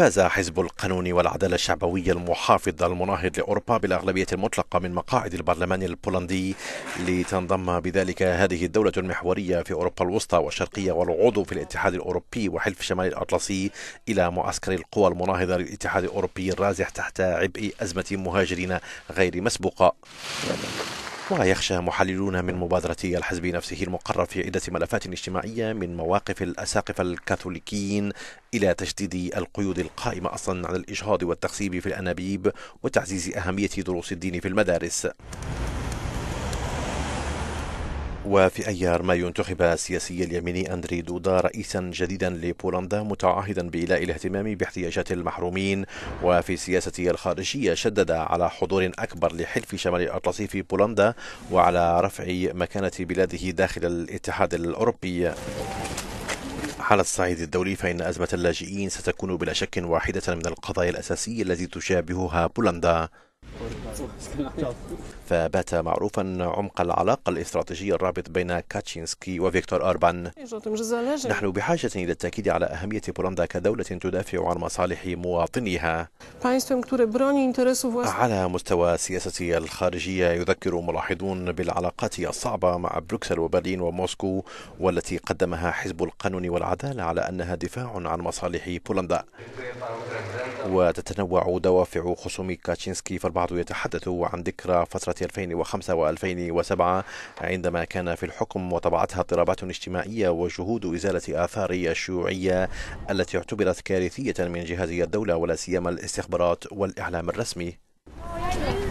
فاز حزب القانون والعدالة الشعبوية المحافظ المناهض لأوروبا بالأغلبية المطلقة من مقاعد البرلمان البولندي لتنضم بذلك هذه الدولة المحورية في أوروبا الوسطى والشرقية والعضو في الاتحاد الأوروبي وحلف شمال الأطلسي إلى معسكر القوى المناهضة للاتحاد الأوروبي الرازح تحت عبء أزمة مهاجرين غير مسبوقة ويخشى محللون من مبادرة الحزب نفسه المقرر في عدة ملفات اجتماعية من مواقف الأساقفة الكاثوليكيين إلى تشديد القيود القائمة أصلا على الإجهاض والتخصيب في الأنابيب وتعزيز أهمية دروس الدين في المدارس وفي أيار مايو انتخب السياسي اليميني أندري دودا رئيسا جديدا لبولندا متعهدا بإيلاء الاهتمام باحتياجات المحرومين وفي سياسته الخارجية شدد على حضور أكبر لحلف شمال الأطلسي في بولندا وعلى رفع مكانة بلاده داخل الاتحاد الأوروبي على الصعيد الدولي فإن أزمة اللاجئين ستكون بلا شك واحدة من القضايا الأساسية التي تشابهها بولندا فبات معروفا عمق العلاقة الاستراتيجية الرابط بين كاتشينسكي وفيكتور أوربان نحن بحاجة إلى التأكيد على أهمية بولندا كدولة تدافع عن مصالح مواطنيها على مستوى السياسة الخارجية يذكر ملاحظون بالعلاقات الصعبة مع بروكسل وبرلين وموسكو والتي قدمها حزب القانون والعدالة على أنها دفاع عن مصالح بولندا وتتنوع دوافع خصوم كاتشينسكي فالبعض يتحدث عن ذكرى فترة 2005 و2007 عندما كان في الحكم وطبعتها اضطرابات اجتماعية وجهود إزالة آثار الشيوعية التي اعتبرت كارثية من جهاز الدولة ولا سيما الاستخبارات والإعلام الرسمي